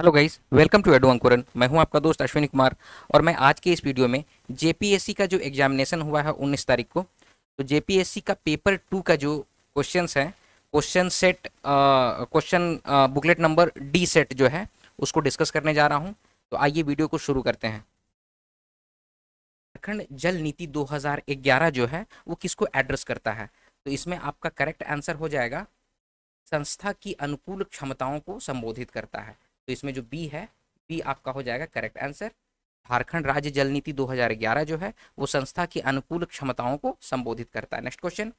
hello guys welcome to Edu Ankuran मैं हूं आपका दोस्त अश्विनी कुमार और मैं आज के इस वीडियो में जेपीएससी का जो एग्जामिनेशन हुआ है 19 तारीख को तो जेपीएससी का पेपर टू का जो क्वेश्चन है question set question booklet number D set जो है उसको डिस्कस करने जा रहा हूं तो आइए वीडियो को शुरू करते हैं झारखंड जल नीति दो जो है वो किसको एड्रेस करता है तो इसमें आपका करेक्ट आंसर हो जाएगा संस्था की अनुकूल क्षमताओं को संबोधित करता है तो इसमें जो बी है बी आपका हो जाएगा करेक्ट आंसर झारखंड राज्य जल नीति ग्यारह जो है वो संस्था की अनुकूल क्षमताओं को संबोधित करता है नेक्स्ट क्वेश्चन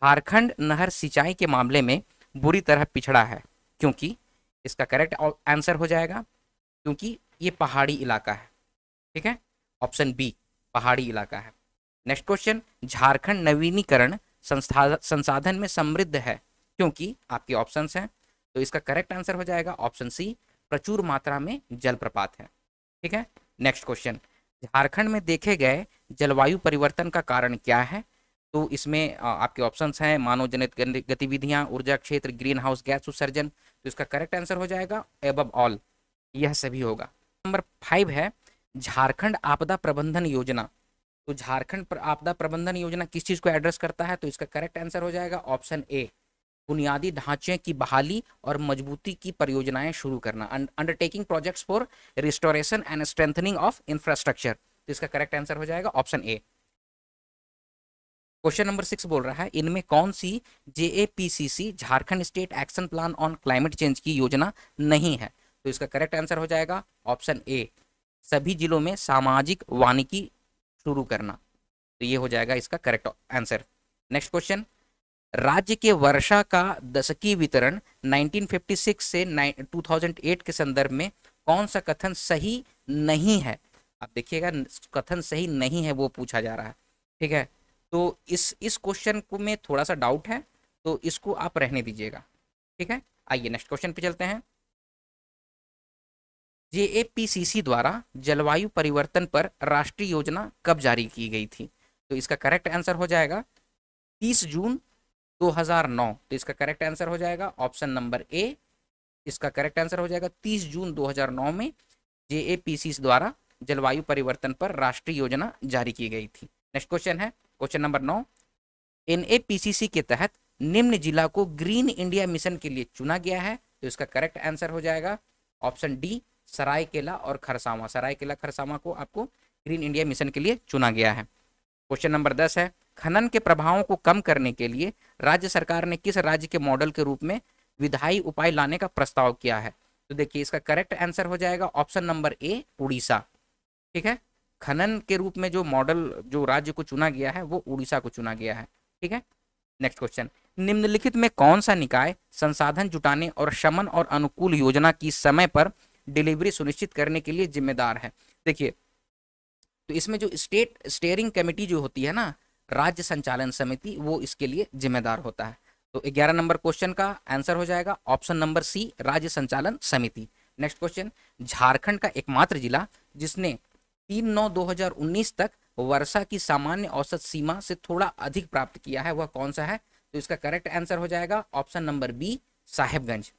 झारखंड नहर सिंचाई के मामले में बुरी तरह पिछड़ा है क्योंकि इसका करेक्ट आंसर हो जाएगा क्योंकि ये पहाड़ी इलाका है ठीक है ऑप्शन बी पहाड़ी इलाका है नेक्स्ट क्वेश्चन झारखंड नवीनीकरण संस्था संसाधन में समृद्ध है क्योंकि आपके ऑप्शन हैं तो इसका करेक्ट आंसर हो जाएगा ऑप्शन सी प्रचुर मात्रा में जलप्रपात है ठीक है नेक्स्ट क्वेश्चन झारखंड में देखे गए जलवायु परिवर्तन का कारण क्या है तो इसमें आपके ऑप्शंस हैं मानव जनित गतिविधियां ऊर्जा क्षेत्र ग्रीन हाउस गैस उत्सर्जन तो इसका करेक्ट आंसर हो जाएगा एब ऑल यह सभी होगा नंबर फाइव है झारखंड आपदा प्रबंधन योजना तो झारखंड पर आपदा प्रबंधन योजना किस चीज़ को एड्रेस करता है तो इसका करेक्ट आंसर हो जाएगा ऑप्शन ए बुनियादी ढांचे की बहाली और मजबूती की परियोजनाएं शुरू करना undertaking projects for restoration and strengthening of infrastructure तो इसका करेक्ट आंसर हो जाएगा option A question number six बोल रहा है इनमें कौन सी जे Jharkhand state action plan on climate change की योजना नहीं है तो इसका करेक्ट आंसर हो जाएगा ऑप्शन ए सभी जिलों में सामाजिक वानिकी शुरू करना तो ये हो जाएगा इसका करेक्ट आंसर नेक्स्ट क्वेश्चन राज्य के वर्षा का दशकीय वितरण 1956 से 2008 के संदर्भ में कौन सा कथन सही नहीं है आप देखिएगा कथन सही नहीं है वो पूछा जा रहा है ठीक है तो इस इस क्वेश्चन को में थोड़ा सा डाउट है तो इसको आप रहने दीजिएगा ठीक है आइए नेक्स्ट क्वेश्चन पे चलते हैं जेएपीसीसी द्वारा जलवायु परिवर्तन पर राष्ट्रीय योजना कब जारी की गई थी तो इसका करेक्ट आंसर हो जाएगा 30 जून 2009 तो इसका करेक्ट आंसर हो जाएगा ऑप्शन नंबर ए इसका करेक्ट आंसर हो जाएगा 30 जून 2009 में जे द्वारा जलवायु परिवर्तन पर राष्ट्रीय योजना जारी की गई थी नेक्स्ट क्वेश्चन है क्वेश्चन नंबर नौ एन के तहत निम्न जिला को ग्रीन इंडिया मिशन के लिए चुना गया है तो इसका करेक्ट आंसर हो जाएगा ऑप्शन डी सरायकेला और खरसावा सरायकेला खरसावा को आपको ग्रीन इंडिया मिशन के लिए चुना गया है क्वेश्चन नंबर दस है खनन के प्रभावों को कम करने के लिए राज्य सरकार ने किस राज्य के मॉडल के रूप में विधायी उपाय लाने का प्रस्ताव किया है तो देखिए इसका करेक्ट आंसर हो जाएगा ऑप्शन नंबर ए उड़ीसा ठीक है खनन के रूप में जो मॉडल जो राज्य को चुना गया है वो उड़ीसा को चुना गया है ठीक है नेक्स्ट क्वेश्चन निम्नलिखित में कौन सा निकाय संसाधन जुटाने और शमन और अनुकूल योजना की समय पर डिलीवरी सुनिश्चित करने के लिए जिम्मेदार है देखिए तो इसमें जो स्टेट स्टेयरिंग कमेटी जो होती है ना राज्य संचालन समिति वो इसके लिए जिम्मेदार होता है तो 11 नंबर क्वेश्चन का आंसर हो जाएगा ऑप्शन नंबर सी राज्य संचालन समिति नेक्स्ट क्वेश्चन झारखंड का एकमात्र जिला जिसने तीन नौ दो तक वर्षा की सामान्य औसत सीमा से थोड़ा अधिक प्राप्त किया है वह कौन सा है तो इसका करेक्ट आंसर हो जाएगा ऑप्शन नंबर बी साहेबगंज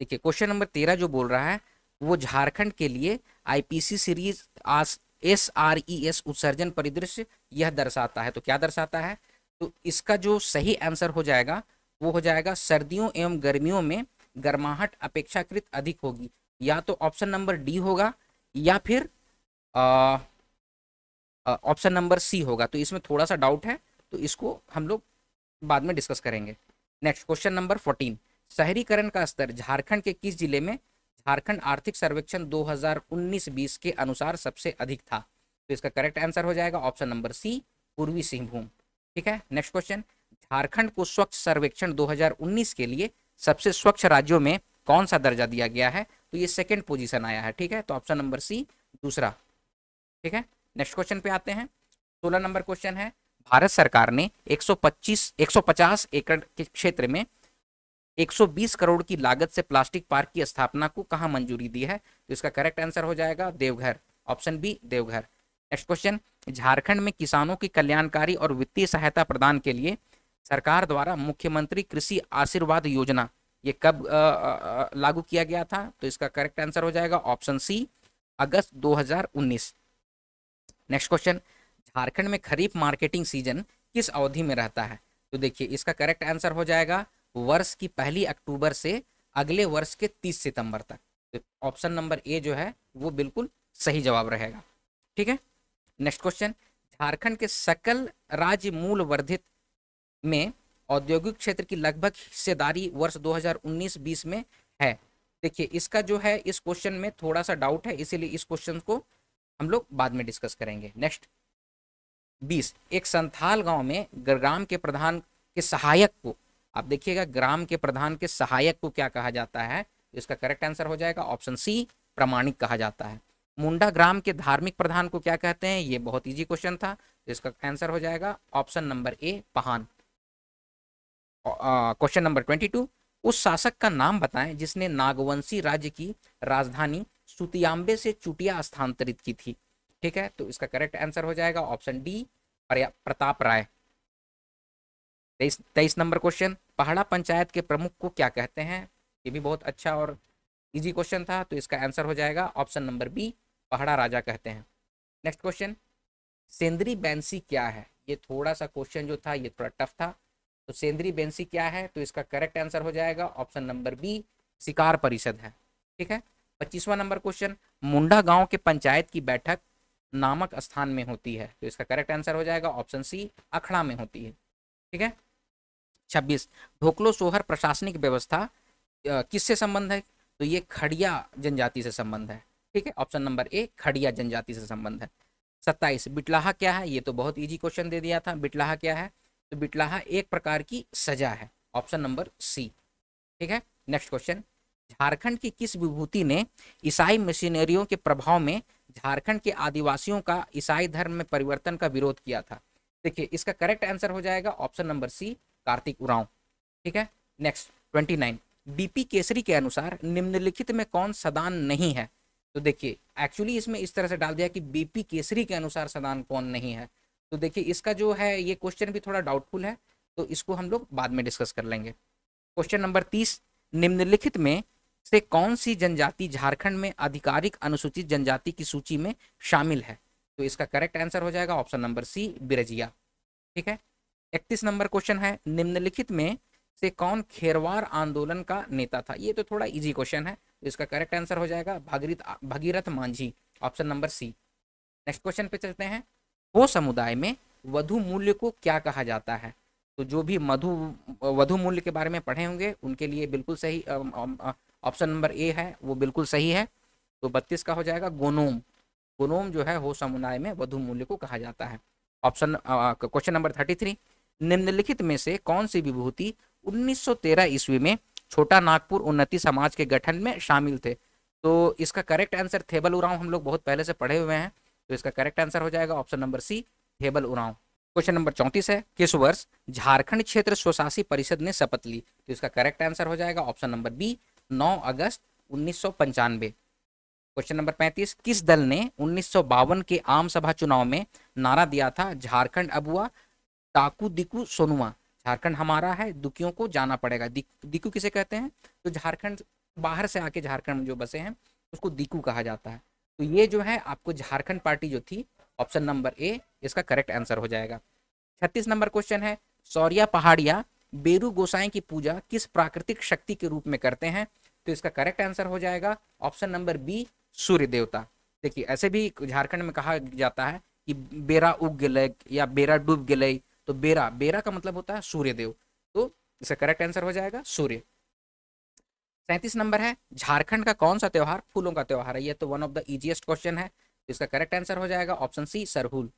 देखिए क्वेश्चन नंबर तेरह जो बोल रहा है वो झारखंड के लिए IPC series S R E S उत्सर्जन परिदृश्य यह दर्शाता है तो क्या दर्शाता है तो इसका जो सही आंसर हो जाएगा वो हो जाएगा सर्दियों एवं गर्मियों में गर्माहट अपेक्षाकृत अधिक होगी या तो ऑप्शन नंबर डी होगा या फिर ऑप्शन नंबर सी होगा तो इसमें थोड़ा सा डाउट है तो इसको हम लोग बाद में डिस्कस करेंगे नेक्स्ट क्वेश्चन नंबर फोर्टीन शहरीकरण का स्तर झारखंड के किस जिले में झारखंड आर्थिक सर्वेक्षण 2019-20 के अनुसार सबसे अधिक था तो इसका करेक्ट आंसर हो जाएगा ऑप्शन नंबर सी पूर्वी सिंहभूम ठीक है नेक्स्ट क्वेश्चन झारखंड को स्वच्छ सर्वेक्षण 2019 के लिए सबसे स्वच्छ राज्यों में कौन सा दर्जा दिया गया है तो ये सेकेंड पोजिशन आया है ठीक है तो ऑप्शन नंबर सी दूसरा ठीक है नेक्स्ट क्वेश्चन पे आते हैं सोलह नंबर क्वेश्चन है भारत सरकार ने 125 150 एकड़ के क्षेत्र में 120 करोड़ की लागत से प्लास्टिक पार्क की स्थापना को कहाँ मंजूरी दी है तो इसका करेक्ट आंसर हो जाएगा Deoghar option B Deoghar next question Jharkhand में किसानों की कल्याणकारी और वित्तीय सहायता प्रदान के लिए सरकार द्वारा मुख्यमंत्री कृषि आशीर्वाद योजना ये कब आ, आ, आ, लागू किया गया था तो इसका करेक्ट आंसर हो जाएगा ऑप्शन सी अगस्त 2019 नेक्स्ट क्वेश्चन झारखंड में खरीफ मार्केटिंग सीजन किस अवधि में रहता है तो देखिए इसका करेक्ट आंसर हो जाएगा वर्ष की पहली अक्टूबर से अगले वर्ष के तीस सितंबर तक ऑप्शन नंबर ए जो है वो बिल्कुल सही जवाब रहेगा ठीक है नेक्स्ट क्वेश्चन झारखंड के सकल राज्य मूल वर्धित में औद्योगिक क्षेत्र की लगभग हिस्सेदारी वर्ष 2019-20 में है देखिए इसका जो है इस क्वेश्चन में थोड़ा सा डाउट है इसीलिए इस क्वेश्चन को हम लोग बाद में डिस्कस करेंगे नेक्स्ट बीस एक संथाल गांव में ग्राम के प्रधान के सहायक को आप देखिएगा ग्राम के प्रधान के सहायक को क्या कहा जाता है इसका करेक्ट आंसर हो जाएगा ऑप्शन सी प्रमाणिक कहा जाता है मुंडा ग्राम के धार्मिक प्रधान को क्या कहते हैं ये बहुत इजी क्वेश्चन था इसका आंसर हो जाएगा option number A Pahan question number twenty two उस शासक का नाम बताएं जिसने नागवंशी राज्य की राजधानी सुतियांबे से चुटिया स्थानांतरित की थी ठीक है तो इसका करेक्ट आंसर हो जाएगा ऑप्शन डी प्रताप राय तेईस तेईस नंबर क्वेश्चन पहाड़ा पंचायत के प्रमुख को क्या कहते हैं ये भी बहुत अच्छा और इजी क्वेश्चन था तो इसका आंसर हो जाएगा ऑप्शन नंबर बी पहाड़ा राजा कहते हैं नेक्स्ट क्वेश्चन सेंद्री बैंसी क्या है ये थोड़ा सा क्वेश्चन जो था ये थोड़ा टफ था तो सेंद्री बैंसी क्या है तो इसका करेक्ट आंसर हो जाएगा ऑप्शन नंबर बी शिकार परिषद है ठीक है पच्चीसवा नंबर क्वेश्चन मुंडा गांव के पंचायत की बैठक नामक स्थान में होती है तो इसका करेक्ट आंसर हो जाएगा ऑप्शन सी अखड़ा में होती है ठीक है छब्बीस ढोकलो सोहर प्रशासनिक व्यवस्था किससे संबंध है तो ये खड़िया जनजाति से संबंध है ठीक है ऑप्शन नंबर ए खड़िया जनजाति से संबंध है सत्ताईस बिटलाहा क्या है ये तो बहुत इजी क्वेश्चन दे दिया था बिटलाहा क्या है तो बिटलाहा एक प्रकार की सजा है ऑप्शन नंबर सी ठीक है नेक्स्ट क्वेश्चन झारखंड की किस विभूति ने ईसाई मशीनरियों के प्रभाव में झारखंड के आदिवासियों का ईसाई धर्म में परिवर्तन का विरोध किया था देखिए इसका करेक्ट आंसर हो जाएगा option number C Kartik Oraon ठीक है next twenty nine B P Keshri के अनुसार निम्नलिखित में कौन सदान नहीं है तो देखिए एक्चुअली इसमें इस तरह से डाल दिया कि बीपी केसरी के अनुसार सदान कौन नहीं है तो देखिए इसका जो है ये क्वेश्चन भी थोड़ा डाउटफुल है तो इसको हम लोग बाद में डिस्कस कर लेंगे क्वेश्चन नंबर तीस निम्नलिखित में से कौन सी जनजाति झारखंड में आधिकारिक अनुसूचित जनजाति की सूची में शामिल है तो इसका करेक्ट आंसर हो जाएगा ऑप्शन नंबर सी बिरजिया ठीक है इकतीस नंबर क्वेश्चन है निम्नलिखित में से कौन खेरवार आंदोलन का नेता था ये तो थोड़ा इजी क्वेश्चन है इसका करेक्ट आंसर हो जाएगा Bhagirath Bhagirath Manjhi option number C next question पे चलते हैं वो समुदाय में वधु मूल्य को क्या कहा जाता है तो जो भी मधु वधु मूल्य के बारे में पढ़े होंगे उनके लिए बिल्कुल सही ऑप्शन नंबर ए है वो बिल्कुल सही है तो बत्तीस का हो जाएगा गोनोम गोनोम जो है हो समुदाय में वधु मूल्य को कहा जाता है option question number thirty three निम्नलिखित में से कौन सी विभूति 1913 ईस्वी में छोटा नागपुर उन्नति समाज के गठन में शामिल थे तो इसका करेक्ट आंसर थेबल उराव हम लोग बहुत पहले से पढ़े हुए हैं तो इसका करेक्ट आंसर हो जाएगा option number C Thebal Oraon question number चौंतीस है किस वर्ष झारखंड क्षेत्र स्वशासी परिषद ने शपथ ली तो इसका करेक्ट आंसर हो जाएगा ऑप्शन नंबर बी नौ अगस्त उन्नीस क्वेश्चन नंबर 35 किस दल ने उन्नीस के आम सभा चुनाव में नारा दिया था झारखंड अबुआ ताकू दिकू सोनुआ झारखंड हमारा है दुखियों को जाना पड़ेगा दिक, दिकू किसे कहते हैं तो झारखंड बाहर से आके झारखंड में जो बसे हैं उसको दिकू कहा जाता है तो ये जो है आपको झारखंड पार्टी जो थी ऑप्शन नंबर ए इसका करेक्ट आंसर हो जाएगा छत्तीस नंबर क्वेश्चन है सौरिया पहाड़िया बेरू गोसाई की पूजा किस प्राकृतिक शक्ति के रूप में करते हैं तो इसका करेक्ट आंसर हो जाएगा ऑप्शन नंबर बी सूर्य देवता देखिए ऐसे भी झारखंड में कहा जाता है कि बेरा उग गलय या बेरा डूब गलय तो बेरा बेरा का मतलब होता है सूर्यदेव तो इसका करेक्ट आंसर हो जाएगा सूर्य सैंतीस नंबर है झारखंड का कौन सा त्यौहार फूलों का त्यौहार है यह तो one of the easiest question है तो इसका करेक्ट आंसर हो जाएगा ऑप्शन सी सरहुल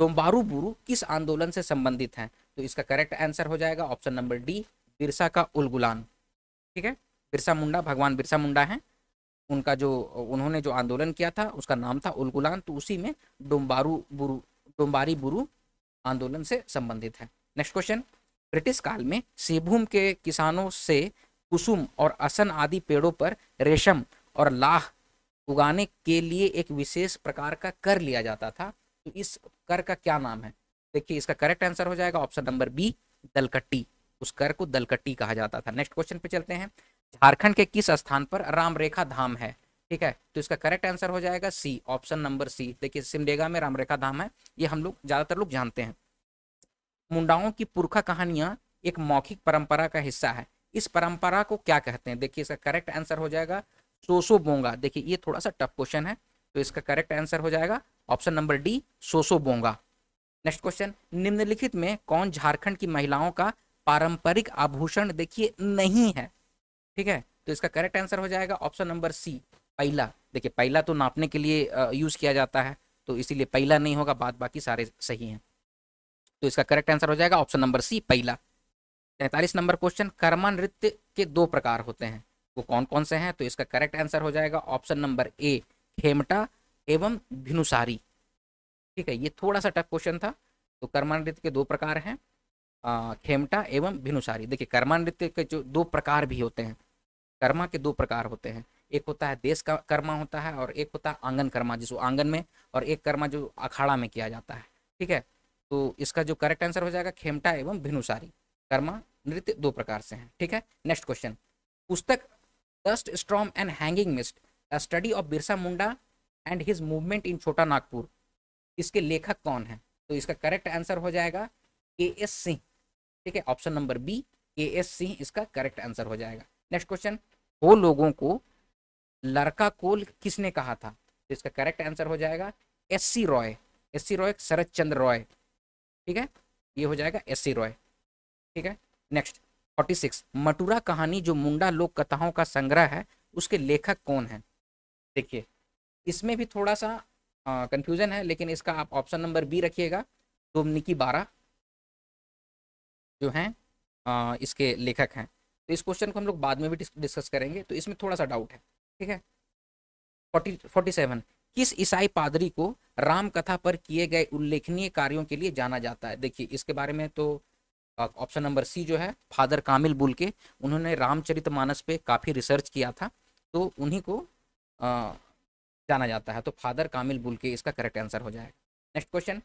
डोम्बारू बुरु किस आंदोलन से संबंधित है तो इसका करेक्ट आंसर हो जाएगा ऑप्शन नंबर डी बिरसा का उलगुलान ठीक है बिरसा मुंडा भगवान बिरसा मुंडा है उनका जो उन्होंने जो आंदोलन किया था उसका नाम था उलगुलान तो उसी में डोम्बारू बुरु डोम्बारी बुरु आंदोलन से संबंधित है नेक्स्ट क्वेश्चन ब्रिटिश काल में सीभूम के किसानों से कुसुम और असन आदि पेड़ों पर रेशम और लाह उगाने के लिए एक विशेष प्रकार का कर लिया जाता था तो इस कर का क्या नाम है देखिए इसका करेक्ट आंसर हो जाएगा ऑप्शन नंबर बी दलकट्टी उस कर को दलकट्टी कहा जाता था नेक्स्ट क्वेश्चन पे चलते हैं झारखंड के किस स्थान पर राम रेखा धाम है ठीक है तो इसका करेक्ट आंसर हो जाएगा सी ऑप्शन नंबर सी देखिए सिमडेगा में रामरेखा धाम है ये हम लोग ज़्यादातर लोग जानते हैं मुंडाओं की पुरखा कहानियां एक मौखिक परंपरा का हिस्सा है इस परंपरा को क्या कहते हैं देखिए इसका करेक्ट आंसर हो जाएगा सोसो बोंगा देखिए ये थोड़ा सा टफ क्वेश्चन है तो इसका करेक्ट आंसर हो जाएगा option number D Soso Bonga next question निम्नलिखित में कौन झारखंड की महिलाओं का पारंपरिक आभूषण देखिए नहीं है ठीक है तो इसका करेक्ट आंसर हो जाएगा ऑप्शन नंबर सी पहला देखिए पहला तो नापने के लिए यूज़ किया जाता है तो इसीलिए पहला नहीं होगा बाद बाकी सारे सही हैं तो इसका करेक्ट आंसर हो जाएगा ऑप्शन नंबर सी पहला तैंतालीस नंबर क्वेश्चन कर्मा नृत्य के दो प्रकार होते हैं वो कौन कौन से हैं तो इसका करेक्ट आंसर हो जाएगा ऑप्शन नंबर ए खेमटा एवं भिनुसारी ठीक है ये थोड़ा सा टफ क्वेश्चन था तो कर्मा नृत्य के दो प्रकार हैं खेमटा एवं भिनुसारी देखिए कर्मा नृत्य के जो दो प्रकार भी होते हैं कर्मा के दो प्रकार होते हैं एक होता है देश का कर्मा होता है और एक होता है आंगन कर्मा जिसको आंगन में और एक कर्मा जो अखाड़ा में किया जाता है ठीक है तो इसका जो करेक्ट आंसर हो जाएगा खेमटा एवं भिनुसारी कर्मा नृत्य दो प्रकार से हैं ठीक है नेक्स्ट क्वेश्चन पुस्तक dust storm and hanging mist study of Birsa Munda and his movement in Chhota Nagpur इसके लेखक कौन है तो इसका करेक्ट आंसर हो जाएगा के एस सिंह ठीक है option number B K S Singh इसका करेक्ट आंसर हो जाएगा नेक्स्ट क्वेश्चन वो लोगों को लड़का कोल किसने कहा था तो इसका करेक्ट आंसर हो जाएगा S C Roy S C Roy Sharat Chandra Roy ठीक है ये हो जाएगा एस सी रॉय ठीक है नेक्स्ट फोर्टी सिक्स मटूरा कहानी जो मुंडा लोक कथाओं का संग्रह है उसके लेखक कौन है देखिए इसमें भी थोड़ा सा कंफ्यूजन है लेकिन इसका आप ऑप्शन नंबर बी रखिएगा डोमनिकी बारह जो हैं इसके लेखक हैं तो इस क्वेश्चन को हम लोग बाद में भी डिस्कस करेंगे तो इसमें थोड़ा सा डाउट है ठीक है फोर्टी फोर्टी सेवन किस ईसाई पादरी को राम कथा पर किए गए उल्लेखनीय कार्यों के लिए जाना जाता है देखिए इसके बारे में तो ऑप्शन नंबर सी जो है फादर कामिल बुल के उन्होंने रामचरित मानस पे काफ़ी रिसर्च किया था तो उन्हीं को आ, जाना जाता है तो फादर कामिल बुल के इसका करेक्ट आंसर हो जाएगा नेक्स्ट क्वेश्चन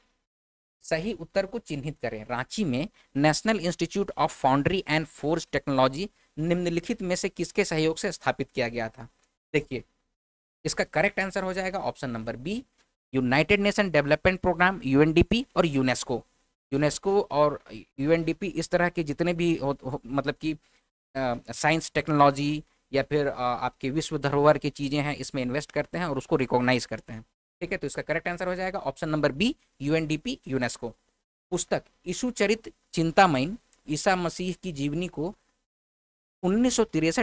सही उत्तर को चिन्हित करें रांची में national institute of foundry and force technology निम्नलिखित में से किसके सहयोग से स्थापित किया गया था देखिए इसका करेक्ट आंसर हो जाएगा option number B united nation development programme UNDP और यूनेस्को यूनेस्को और यूएनडीपी इस तरह के जितने भी हो, हो, मतलब कि साइंस टेक्नोलॉजी या फिर आ, आपके विश्व धरोहर की चीज़ें हैं इसमें इन्वेस्ट करते हैं और उसको रिकॉग्नाइज करते हैं ठीक है तो इसका करेक्ट आंसर हो जाएगा option number B U UNESCO पुस्तक ईशु चरित चिंतामयन ईसा मसीह की जीवनी को उन्नीस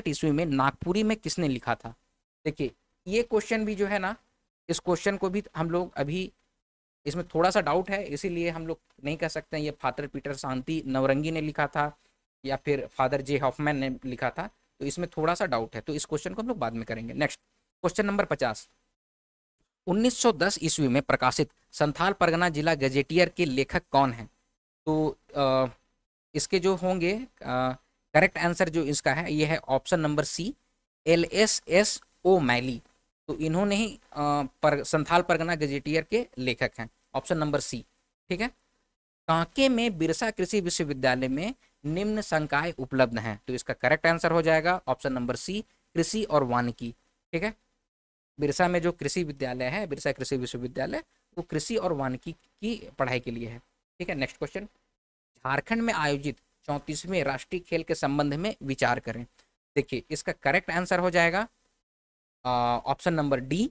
ईस्वी में नागपुरी में किसने लिखा था देखिए ये क्वेश्चन भी जो है ना इस क्वेश्चन को भी हम लोग अभी इसमें थोड़ा सा डाउट है इसीलिए हम लोग नहीं कह सकते हैं ये फादर पीटर शांति नवरंगी ने लिखा था या फिर फादर जे हॉफमैन ने लिखा था तो इसमें थोड़ा सा डाउट है तो इस क्वेश्चन को हम लोग बाद में करेंगे नेक्स्ट क्वेश्चन नंबर पचास 1910 ईस्वी में प्रकाशित संथाल परगना जिला गजेटियर के लेखक कौन हैं तो आ, इसके जो होंगे करेक्ट आंसर जो इसका है ये है option number C L S S O'Malley तो इन्होंने ही पर, संथाल परगना गजेटियर के लेखक हैं ऑप्शन नंबर सी ठीक है कांके में बिरसा कृषि विश्वविद्यालय में निम्न संकाय उपलब्ध हैं तो इसका करेक्ट आंसर हो जाएगा ऑप्शन नंबर सी कृषि और वानिकी ठीक है बिरसा में जो कृषि विद्यालय है बिरसा कृषि विश्वविद्यालय वो कृषि और वानिकी की पढ़ाई के लिए है ठीक है नेक्स्ट क्वेश्चन झारखंड में आयोजित चौंतीसवें राष्ट्रीय खेल के संबंध में विचार करें देखिए इसका करेक्ट आंसर हो जाएगा option number D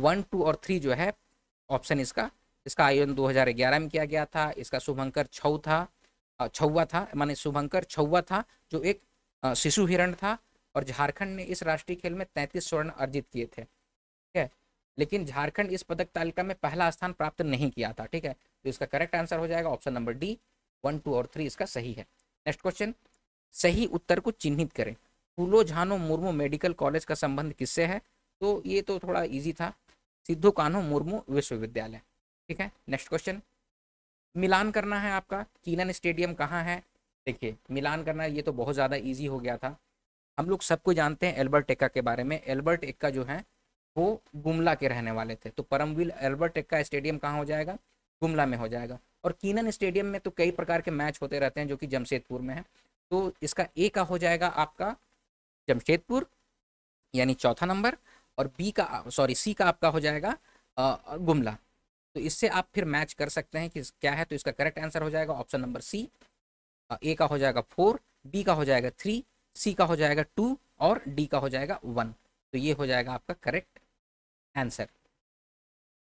one two और थ्री जो है ऑप्शन इसका इसका आयोजन 2011 में किया गया था इसका शुभंकर छऊ था छुआ था माने शुभंकर छुआ था जो एक शिशु हिरण था और झारखंड ने इस राष्ट्रीय खेल में तैंतीस स्वर्ण अर्जित किए थे ठीक है लेकिन झारखंड इस पदक तालिका में पहला स्थान प्राप्त नहीं किया था ठीक है तो इसका करेक्ट आंसर हो जाएगा option number D one two और थ्री इसका सही है नेक्स्ट क्वेश्चन सही उत्तर को चिन्हित करें फूलो झानो मुर्मू मेडिकल कॉलेज का संबंध किससे है तो ये तो थोड़ा इजी था सिद्धू कान्हू मुर्मू विश्वविद्यालय ठीक है नेक्स्ट क्वेश्चन मिलान करना है आपका कीनन स्टेडियम कहाँ है देखिए मिलान करना ये तो बहुत ज़्यादा ईजी हो गया था हम लोग सबको जानते हैं एल्बर्ट एक्का के बारे में एल्बर्ट एक्का जो है वो गुमला के रहने वाले थे तो परमवील एल्बर्ट एक्का स्टेडियम कहाँ हो जाएगा गुमला में हो जाएगा और कीनन स्टेडियम में तो कई प्रकार के मैच होते रहते हैं जो कि जमशेदपुर में है तो इसका ए का हो जाएगा आपका जमशेदपुर यानी चौथा नंबर और बी का सॉरी सी का आपका हो जाएगा गुमला तो इससे आप फिर मैच कर सकते हैं कि क्या है तो इसका करेक्ट आंसर हो जाएगा ऑप्शन नंबर सी ए का हो जाएगा फोर बी का हो जाएगा थ्री सी का हो जाएगा टू और डी का हो जाएगा वन तो ये हो जाएगा आपका करेक्ट आंसर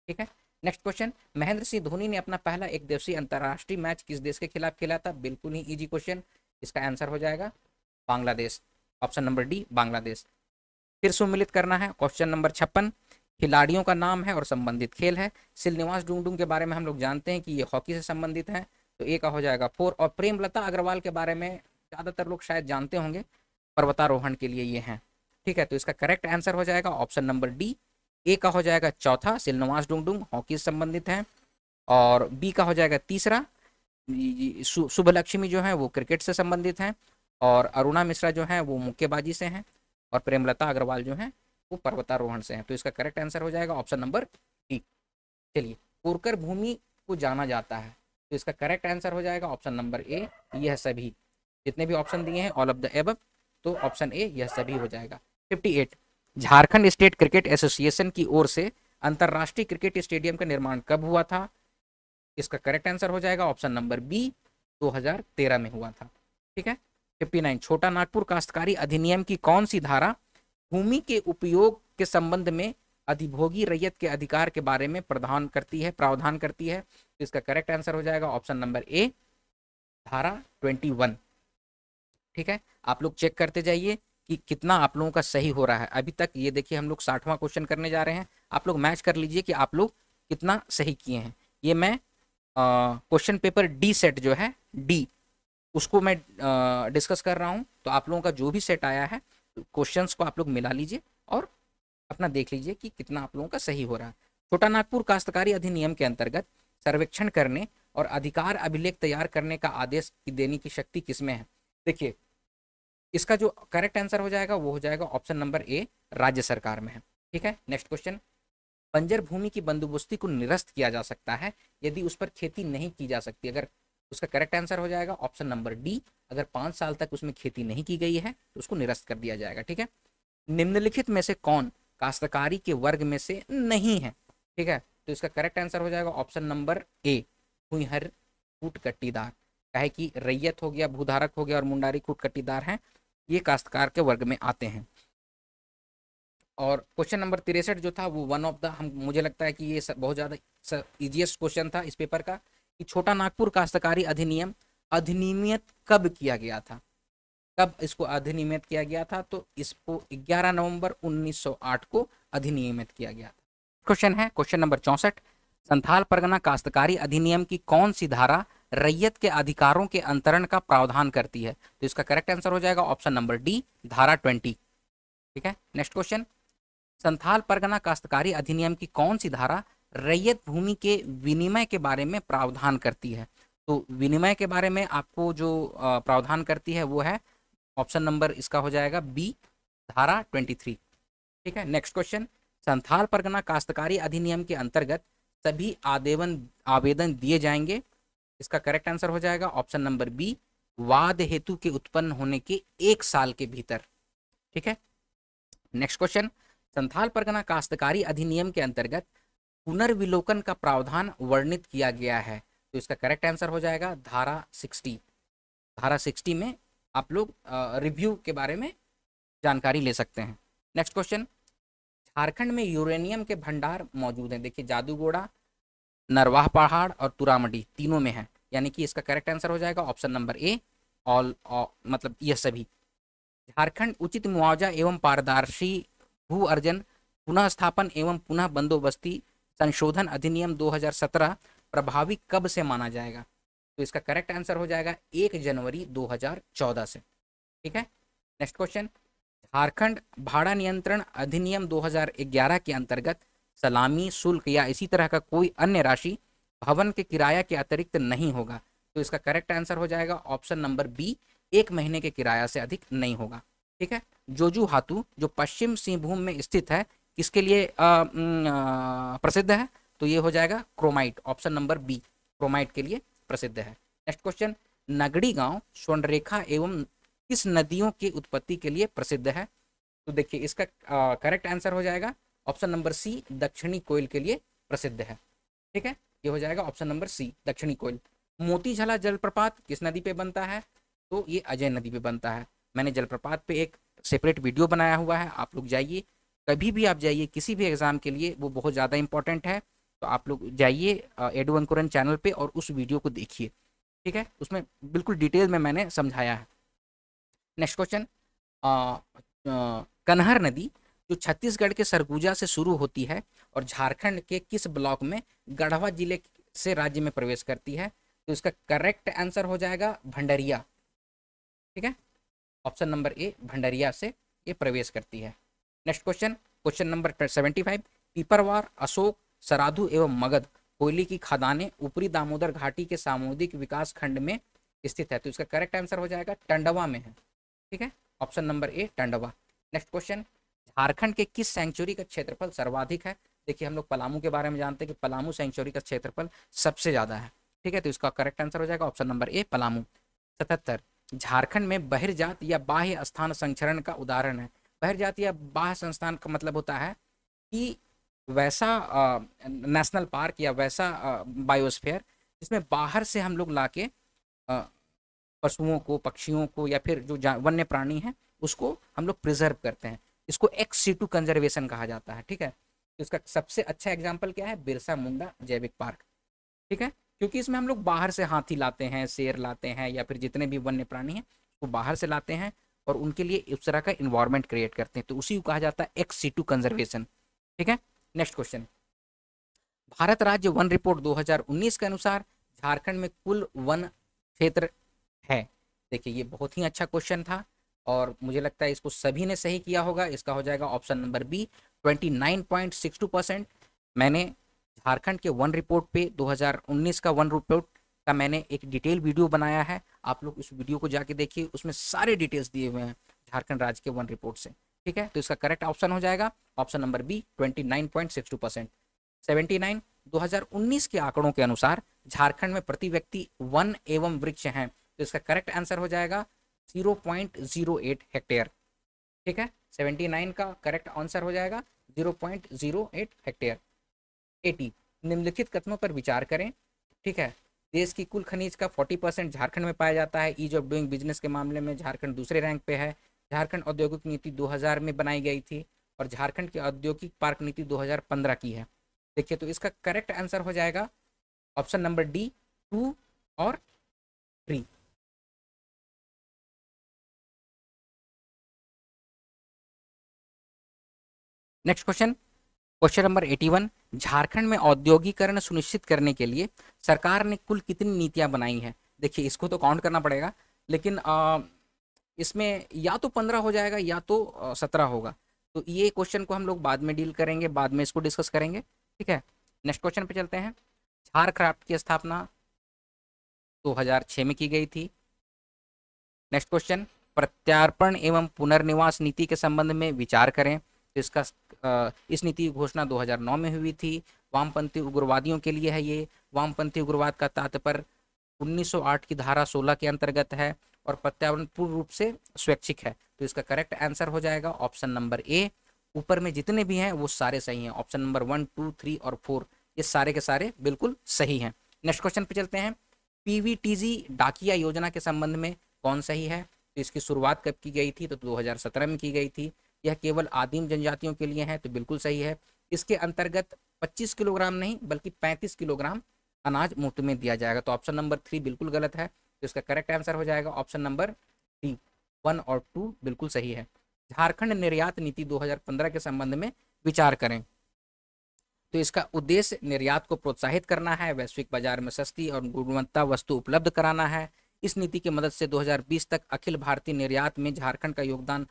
ठीक है नेक्स्ट क्वेश्चन महेंद्र सिंह धोनी ने अपना पहला एक दिवसीय अंतर्राष्ट्रीय मैच किस देश के खिलाफ खेला था बिल्कुल ही इजी क्वेश्चन इसका आंसर हो जाएगा Bangladesh option number D Bangladesh फिर सुमिलित करना है क्वेश्चन नंबर छप्पन खिलाड़ियों का नाम है और संबंधित खेल है सिलनिवास डूंगडूंग के बारे में हम लोग जानते हैं कि ये हॉकी से संबंधित है तो ए का हो जाएगा फोर और प्रेमलता अग्रवाल के बारे में ज़्यादातर लोग शायद जानते होंगे पर्वतारोहण के लिए ये हैं ठीक है तो इसका करेक्ट आंसर हो जाएगा ऑप्शन नंबर डी ए का हो जाएगा चौथा सिलनवास डूंगडूंग हॉकी से संबंधित है और बी का हो जाएगा तीसरा शुभ लक्ष्मी जो है वो क्रिकेट से संबंधित हैं और अरुणा मिश्रा जो है वो मुक्केबाजी से हैं और प्रेमलता अग्रवाल जो हैं वो पर्वतारोहण से हैं तो इसका करेक्ट आंसर हो जाएगा ऑप्शन नंबर डी चलिए कोरकर भूमि को जाना जाता है तो इसका करेक्ट आंसर हो जाएगा ऑप्शन नंबर ए यह सभी जितने भी ऑप्शन दिए हैं ऑल ऑफ द एब तो ऑप्शन ए यह सभी हो जाएगा 58 झारखंड स्टेट क्रिकेट एसोसिएशन की ओर से अंतर्राष्ट्रीय क्रिकेट स्टेडियम का निर्माण कब हुआ था इसका करेक्ट आंसर हो जाएगा ऑप्शन नंबर बी 2013 में हुआ था ठीक है 59 छोटा नागपुर काश्तकारी अधिनियम की कौन सी धारा भूमि के उपयोग के संबंध में अधिभोगी रैयत के अधिकार के बारे में प्रदान करती है प्रावधान करती है तो इसका करेक्ट आंसर हो जाएगा ऑप्शन नंबर ए धारा ट्वेंटी वन ठीक है आप लोग चेक करते जाइए कि कितना आप लोगों का सही हो रहा है अभी तक ये देखिए हम लोग साठवां क्वेश्चन करने जा रहे हैं आप लोग मैच कर लीजिए कि आप लोग कितना सही किए हैं ये मैं क्वेश्चन पेपर डी सेट जो है डी उसको मैं डिस्कस कर रहा हूँ तो आप लोगों का जो भी सेट आया है क्वेश्चंस को आप लोग मिला लीजिए और अपना देख लीजिए कि कितना आप लोगों का सही हो रहा है छोटा नागपुर काश्तकारी अधिनियम के अंतर्गत सर्वेक्षण करने और अधिकार अभिलेख तैयार करने का आदेश देने की शक्ति किसमें है देखिए इसका जो करेक्ट आंसर हो जाएगा वो हो जाएगा ऑप्शन नंबर ए राज्य सरकार में है ठीक है नेक्स्ट क्वेश्चन बंजर भूमि की बंदोबस्ती को निरस्त किया जा सकता है यदि उस पर खेती नहीं की जा सकती अगर उसका करेक्ट आंसर हो जाएगा ऑप्शन नंबर डी अगर पांच साल तक उसमें खेती नहीं की गई है तो उसको निरस्त कर दिया जाएगा ठीक है निम्नलिखित में से कौन काश्तकारी के वर्ग में से नहीं है ठीक है तो इसका करेक्ट आंसर हो जाएगा ऑप्शन नंबर ए हुईहर कूट कहे कि रैयत हो गया भूधारक हो गया और मुंडारी कूट कट्टीदार हैं ये काश्तकार के वर्ग में आते हैं और क्वेश्चन नंबर तिरसठ जो था वो वन ऑफ द हम मुझे लगता है कि ये बहुत ज़्यादा ईजिएस्ट क्वेश्चन था इस पेपर का कि छोटा नागपुर काश्तकारी अधिनियम अधिनियमित कब किया गया था कब इसको अधिनियमित किया गया था तो इसको 11 नवंबर 1908 को अधिनियमित किया गया था क्वेश्चन है क्वेश्चन नंबर चौंसठ संथाल परगना काश्तकारी अधिनियम की कौन सी धारा रैयत के अधिकारों के अंतरण का प्रावधान करती है तो इसका करेक्ट आंसर हो जाएगा ऑप्शन नंबर डी धारा ट्वेंटी ठीक है नेक्स्ट क्वेश्चन संथाल परगना काश्तकारी अधिनियम की कौन सी धारा रैयत भूमि के विनिमय के बारे में प्रावधान करती है तो विनिमय के बारे में आपको जो प्रावधान करती है वो है ऑप्शन नंबर इसका हो जाएगा बी धारा 23 ठीक है नेक्स्ट क्वेश्चन संथाल परगना काश्तकारी अधिनियम के अंतर्गत सभी आदेवन आवेदन दिए जाएंगे इसका करेक्ट आंसर हो जाएगा ऑप्शन नंबर बी वाद हेतु के उत्पन्न होने के एक साल के भीतर ठीक है नेक्स्ट क्वेश्चन संथाल परगना काश्तकारी अधिनियम के अंतर्गत पुनर्विलोकन का प्रावधान वर्णित किया गया है तो इसका करेक्ट आंसर हो जाएगा धारा सिक्सटी धारा सिक्सटी में आप लोग रिव्यू के बारे में जानकारी ले सकते हैं नेक्स्ट क्वेश्चन झारखंड में यूरेनियम के भंडार मौजूद हैं देखिए जादूगोड़ा नरवाह पहाड़ और तुरामडी तीनों में है यानी कि इसका करेक्ट आंसर हो जाएगा ऑप्शन नंबर ए ऑल मतलब यह सभी झारखंड उचित मुआवजा एवं पारदर्शी भू अर्जन पुनः स्थापन एवं पुनः बंदोबस्ती संशोधन अधिनियम 2017 प्रभावी कब से माना जाएगा तो इसका करेक्ट आंसर हो जाएगा एक जनवरी 2014 से ठीक है नेक्स्ट क्वेश्चन झारखंड भाड़ा नियंत्रण अधिनियम 2011 के अंतर्गत सलामी शुल्क या इसी तरह का कोई अन्य राशि भवन के किराया के अतिरिक्त नहीं होगा तो इसका करेक्ट आंसर हो जाएगा ऑप्शन नंबर बी एक महीने के किराया से अधिक नहीं होगा ठीक है जोजू हाथू जो पश्चिम सिंहभूम में स्थित है किसके लिए प्रसिद्ध है तो ये हो जाएगा chromite option number B chromite के लिए प्रसिद्ध है नेक्स्ट क्वेश्चन नगड़ी गांव स्वर्णरेखा एवं किस नदियों की उत्पत्ति के लिए प्रसिद्ध है तो देखिए इसका करेक्ट आंसर हो जाएगा ऑप्शन नंबर सी दक्षिणी कोयल के लिए प्रसिद्ध है ठीक है ये हो जाएगा ऑप्शन नंबर सी दक्षिणी कोयल मोतीझला जलप्रपात किस नदी पे बनता है तो ये अजय नदी पे बनता है मैंने जलप्रपात पे एक सेपरेट वीडियो बनाया हुआ है आप लोग जाइए कभी भी आप जाइए किसी भी एग्ज़ाम के लिए वो बहुत ज़्यादा इंपॉर्टेंट है तो आप लोग जाइए एडवन कुरन चैनल पे और उस वीडियो को देखिए ठीक है उसमें बिल्कुल डिटेल में मैंने समझाया है नेक्स्ट क्वेश्चन कन्हर नदी जो छत्तीसगढ़ के सरगुजा से शुरू होती है और झारखंड के किस ब्लॉक में गढ़वा जिले से राज्य में प्रवेश करती है तो इसका करेक्ट आंसर हो जाएगा भंडरिया ठीक है ऑप्शन नंबर ए भंडरिया से ये प्रवेश करती है next question question number seventy five Piparwar Ashok सराधु एवं मगध कोयले की खदानें ऊपरी दामोदर घाटी के सामुदायिक विकास खंड में स्थित है तो इसका करेक्ट आंसर हो जाएगा टंडवा में है ठीक है option number A Tandwa next question Jharkhand के किस सेंचुरी का क्षेत्रफल सर्वाधिक है देखिए हम लोग पलामू के बारे में जानते हैं कि पलामू सेंचुरी का क्षेत्रफल सबसे ज़्यादा है ठीक है तो इसका करेक्ट आंसर हो जाएगा ऑप्शन नंबर ए पलामू सतहत्तर झारखंड में बहिर्जात या बाह्य स्थान संचरण का उदाहरण है बहिर्जातीय बाह संस्थान का मतलब होता है कि वैसा नेशनल पार्क या वैसा बायोस्फेयर जिसमें बाहर से हम लोग ला के पशुओं को पक्षियों को या फिर जो वन्य प्राणी हैं उसको हम लोग प्रिजर्व करते हैं इसको एक्स टू कंजर्वेशन कहा जाता है ठीक है इसका सबसे अच्छा एग्जाम्पल क्या है बिरसा मुंडा जैविक पार्क ठीक है क्योंकि इसमें हम लोग बाहर से हाथी लाते हैं शेर लाते हैं या फिर जितने भी वन्य प्राणी हैं उसको बाहर से लाते हैं और उनके लिए उस तरह का इन्वायरमेंट क्रिएट करते हैं तो उसी को कहा जाता है एक्स सी टू कंजर्वेशन ठीक है नेक्स्ट क्वेश्चन भारत राज्य वन रिपोर्ट 2019 के अनुसार झारखंड में कुल वन क्षेत्र है देखिए ये बहुत ही अच्छा क्वेश्चन था और मुझे लगता है इसको सभी ने सही किया होगा इसका हो जाएगा option number B twenty percent मैंने झारखंड के वन रिपोर्ट पे 2019 का वन रिपोर्ट का मैंने एक डिटेल वीडियो बनाया है आप लोग उस वीडियो को जाके देखिए उसमें सारे डिटेल्स दिए हुए हैं झारखंड राज्य के वन रिपोर्ट से ठीक है तो इसका करेक्ट ऑप्शन हो जाएगा option number B twenty nine point six two percent seventy nine दो हजार उन्नीस के आंकड़ों के अनुसार झारखंड में प्रति व्यक्ति वन एवं वृक्ष हैं तो इसका करेक्ट आंसर हो जाएगा zero point zero eight hectare ठीक है सेवेंटी नाइन का करेक्ट आंसर हो जाएगा zero point zero eight hectare eighty निम्नलिखित कथनों पर विचार करें ठीक है देश की कुल खनिज का 40 परसेंट झारखंड में पाया जाता है ईज ऑफ डूइंग बिजनेस के मामले में झारखंड दूसरे रैंक पे है झारखंड औद्योगिक नीति 2000 में बनाई गई थी और झारखंड की औद्योगिक पार्क नीति 2015 की है देखिए तो इसका करेक्ट आंसर हो जाएगा ऑप्शन नंबर डी टू और three next question question number 81 Jharkhand में औद्योगिकरण सुनिश्चित करने के लिए सरकार ने कुल कितनी नीतियां बनाई हैं देखिए इसको तो काउंट करना पड़ेगा लेकिन आ, इसमें या तो पंद्रह हो जाएगा या तो सत्रह होगा तो ये क्वेश्चन को हम लोग बाद में डील करेंगे बाद में इसको डिस्कस करेंगे ठीक है नेक्स्ट क्वेश्चन पे चलते हैं झारक्राफ्ट की स्थापना 2006 में की गई थी नेक्स्ट क्वेश्चन प्रत्यार्पण एवं पुनर्निवास नीति के संबंध में विचार करें इसका इस नीति की घोषणा 2009 में हुई थी वामपंथी उग्रवादियों के लिए है ये वामपंथी उग्रवाद का तात्पर्य 1908 की धारा 16 के अंतर्गत है और प्रत्यावरण पूर्ण रूप से स्वैच्छिक है तो इसका करेक्ट आंसर हो जाएगा ऑप्शन नंबर ए ऊपर में जितने भी हैं वो सारे सही हैं option number one two three और फोर ये सारे के सारे बिल्कुल सही हैं नेक्स्ट क्वेश्चन पे चलते हैं पीवीटीजी डाकिया योजना के संबंध में कौन सही है तो इसकी शुरुआत कब की गई थी तो 2017 में की गई थी यह केवल आदिम जनजातियों के लिए है तो बिल्कुल सही है इसके अंतर्गत 25 किलोग्राम नहीं बल्कि 35 किलोग्राम अनाज मुफ्त में दिया जाएगा तो ऑप्शन नंबर थ्री बिल्कुल गलत है तो इसका करेक्ट आंसर हो जाएगा ऑप्शन नंबर डी वन और टू बिल्कुल सही है झारखंड निर्यात नीति 2015 के संबंध में विचार करें तो इसका उद्देश्य निर्यात को प्रोत्साहित करना है वैश्विक बाजार में सस्ती और गुणवत्ता वस्तु उपलब्ध कराना है इस नीति की मदद से 2020 तक अखिल भारतीय निर्यात में झारखंड का योगदान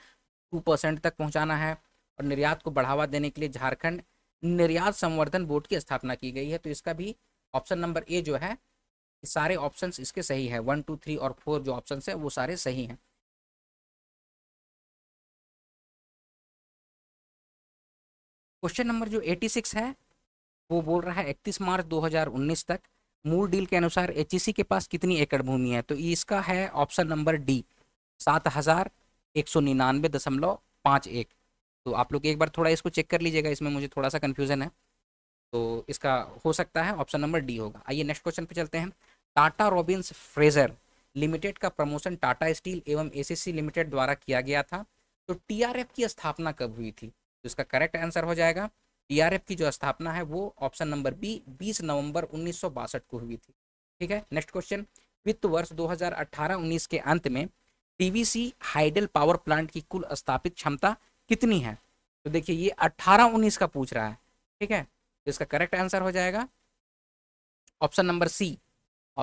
टू परसेंट तक पहुंचाना है और निर्यात को बढ़ावा देने के लिए झारखंड निर्यात संवर्धन बोर्ड की स्थापना की गई है तो इसका भी ऑप्शन नंबर ए जो है सारे ऑप्शन इसके सही है वन टू थ्री और फोर जो ऑप्शन है वो सारे सही हैं क्वेश्चन नंबर जो 86 है वो बोल रहा है 31 मार्च 2019 तक मूल डील के अनुसार एच के पास कितनी एकड़ भूमि है तो इसका है ऑप्शन नंबर डी सात हजार एक सौ निन्यानवे दशमलव पाँच एक तो आप लोग एक बार थोड़ा इसको चेक कर लीजिएगा इसमें मुझे थोड़ा सा कन्फ्यूज़न है तो इसका हो सकता है ऑप्शन नंबर डी होगा आइए नेक्स्ट क्वेश्चन पे चलते हैं टाटा रॉबिन्स फ्रेजर लिमिटेड का प्रमोशन टाटा स्टील एवं एसीसी लिमिटेड द्वारा किया गया था तो टीआरएफ की स्थापना कब हुई थी तो इसका करेक्ट आंसर हो जाएगा टीआरएफ की जो स्थापना है वो ऑप्शन नंबर बी 20 नवंबर उन्नीस को हुई थी ठीक है नेक्स्ट क्वेश्चन वित्त वर्ष 2018-19 के अंत में पीवीसी हाइडल पावर प्लांट की कुल स्थापित क्षमता कितनी है तो देखिए ये अट्ठारह उन्नीस का पूछ रहा है ठीक है तो इसका करेक्ट आंसर हो जाएगा option number C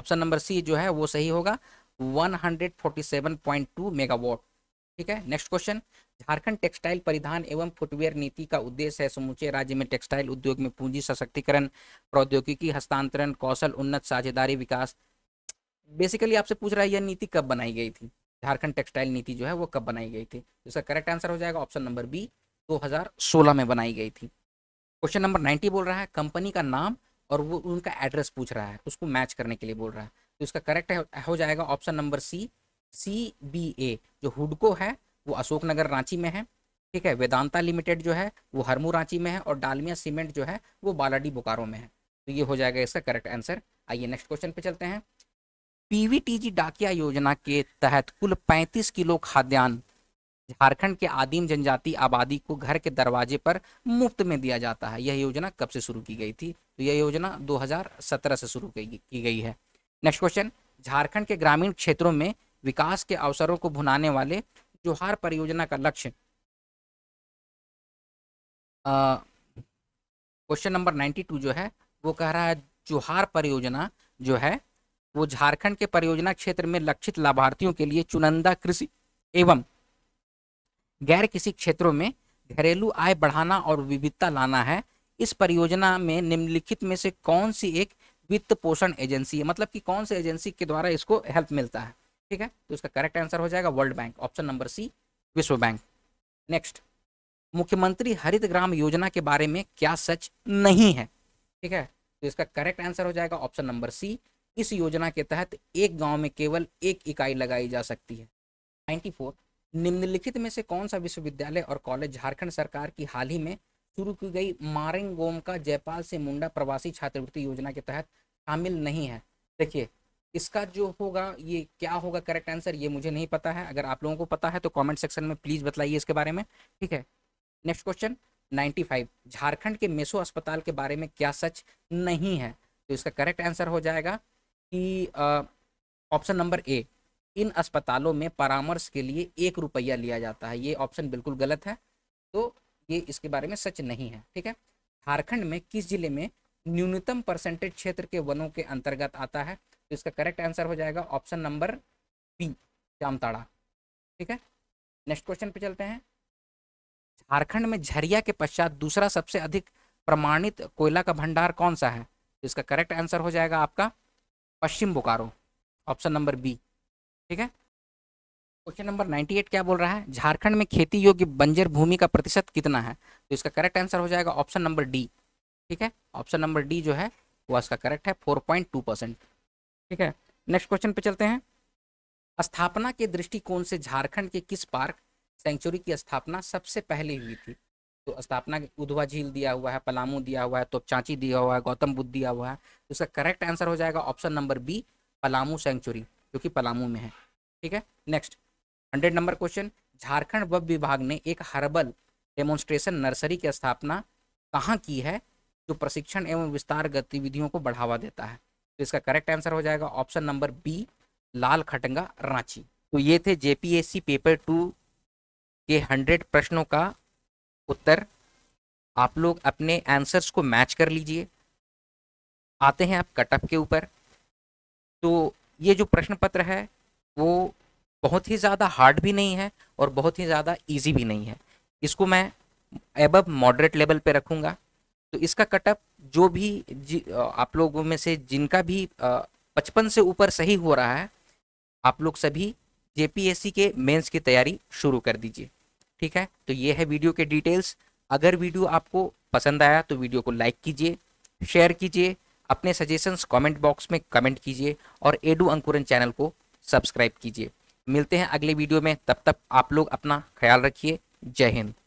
option number C जो है वो सही होगा 147.2 मेगावाट ठीक है नेक्स्ट क्वेश्चन झारखंड टेक्सटाइल परिधान एवं फुटवेयर नीति का उद्देश्य है समूचे राज्य में टेक्सटाइल उद्योग में पूंजी सशक्तिकरण प्रौद्योगिकी हस्तांतरण कौशल उन्नत साझेदारी विकास बेसिकली आपसे पूछ रहा है यह नीति कब बनाई गई थी झारखंड टेक्सटाइल नीति जो है वो कब बनाई गई थी तो इसका करेक्ट आंसर हो जाएगा ऑप्शन नंबर बी 2016 में बनाई गई थी क्वेश्चन नंबर 90 बोल रहा है कंपनी का नाम और वो उनका एड्रेस पूछ रहा है उसको मैच करने के लिए बोल रहा है तो इसका करेक्ट हो जाएगा option number C C B A जो हुडको है वो अशोकनगर रांची में है ठीक है वेदांता लिमिटेड जो है वो हरमू रांची में है और डालमिया सीमेंट जो है वो बालाडी बोकारो में है तो ये हो जाएगा इसका करेक्ट आंसर आइए नेक्स्ट क्वेश्चन पे चलते हैं पीवीटीजी डाकिया योजना के तहत कुल 35 किलो खाद्यान्न झारखंड के आदिम जनजाति आबादी को घर के दरवाजे पर मुफ्त में दिया जाता है यह योजना कब से शुरू की गई थी तो यह योजना 2017 से शुरू की गई है नेक्स्ट क्वेश्चन झारखंड के ग्रामीण क्षेत्रों में विकास के अवसरों को भुनाने वाले जोहार परियोजना का लक्ष्य क्वेश्चन नंबर 92 जो है वो कह रहा है जोहार परियोजना जो है वो झारखंड के परियोजना क्षेत्र में लक्षित लाभार्थियों के लिए चुनंदा कृषि एवं गैर किसी क्षेत्रों में घरेलू आय बढ़ाना और विविधता लाना है इस परियोजना में निम्नलिखित में से कौन सी एक वित्त पोषण एजेंसी है मतलब कि कौन सी एजेंसी के द्वारा इसको हेल्प मिलता है ठीक है तो इसका करेक्ट आंसर हो जाएगा world bank option number C विश्व बैंक नेक्स्ट मुख्यमंत्री हरित ग्राम योजना के बारे में क्या सच नहीं है ठीक है तो इसका करेक्ट आंसर हो जाएगा ऑप्शन नंबर सी इस योजना के तहत एक गांव में केवल एक इकाई लगाई जा सकती है 94 निम्नलिखित में से कौन सा विश्वविद्यालय और कॉलेज झारखंड सरकार की हाल ही में शुरू की गई मारेंगोम का जयपाल से मुंडा प्रवासी छात्रवृत्ति योजना के तहत शामिल नहीं है देखिए इसका जो होगा ये क्या होगा करेक्ट आंसर ये मुझे नहीं पता है अगर आप लोगों को पता है तो कमेंट सेक्शन में प्लीज़ बताइए इसके बारे में ठीक है नेक्स्ट क्वेश्चन 95 झारखंड के मेसो अस्पताल के बारे में क्या सच नहीं है तो इसका करेक्ट आंसर हो जाएगा कि ऑप्शन नंबर ए इन अस्पतालों में परामर्श के लिए एक रुपया लिया जाता है ये ऑप्शन बिल्कुल गलत है तो ये इसके बारे में सच नहीं है ठीक है झारखंड में किस जिले में न्यूनतम परसेंटेज क्षेत्र के वनों के अंतर्गत आता है तो इसका करेक्ट आंसर हो जाएगा ऑप्शन नंबर बी जामताड़ा ठीक है नेक्स्ट क्वेश्चन पे चलते हैं झारखंड में झरिया के पश्चात दूसरा सबसे अधिक प्रमाणित कोयला का भंडार कौन सा है तो इसका करेक्ट आंसर हो जाएगा आपका पश्चिम बोकारो ऑप्शन नंबर बी ठीक है क्वेश्चन नंबर 98 क्या बोल रहा है झारखंड में खेती योग्य बंजर भूमि का प्रतिशत कितना है तो इसका करेक्ट आंसर हो जाएगा ऑप्शन नंबर डी ठीक है ऑप्शन नंबर डी जो है वो इसका करेक्ट है 4.2 परसेंट ठीक है नेक्स्ट क्वेश्चन पे चलते हैं स्थापना के दृष्टिकोण से झारखंड के किस पार्क सेंचुरी की स्थापना सबसे पहले हुई थी तो स्थापना उधवा झील दिया हुआ है पलामू दिया हुआ है तो चाची दिया हुआ है गौतम बुद्ध दिया हुआ है तो इसका करेक्ट आंसर हो जाएगा option number B Palamu sanctuary जो कि पलामू में है ठीक है next hundred number question Jharkhand वन विभाग ने एक हर्बल डेमोन्स्ट्रेशन नर्सरी की स्थापना कहाँ की है जो प्रशिक्षण एवं विस्तार गतिविधियों को बढ़ावा देता है तो इसका करेक्ट आंसर हो जाएगा option number B Lal Khatanga Ranchi तो ये थे जेपीएससी पेपर टू के हंड्रेड प्रश्नों का उत्तर आप लोग अपने आंसर्स को मैच कर लीजिए आते हैं आप कटअप के ऊपर तो ये जो प्रश्न पत्र है वो बहुत ही ज़्यादा हार्ड भी नहीं है और बहुत ही ज़्यादा इजी भी नहीं है इसको मैं एब मॉडरेट लेवल पे रखूँगा तो इसका कटअप जो भी आप लोगों में से जिनका भी पचपन से ऊपर सही हो रहा है आप लोग सभी जेपीएससी के मेंस की तैयारी शुरू कर दीजिए ठीक है तो ये है वीडियो के डिटेल्स अगर वीडियो आपको पसंद आया तो वीडियो को लाइक कीजिए शेयर कीजिए अपने सजेशंस कमेंट बॉक्स में कमेंट कीजिए और एडू अंकुरन चैनल को सब्सक्राइब कीजिए मिलते हैं अगले वीडियो में तब तक आप लोग अपना ख्याल रखिए जय हिंद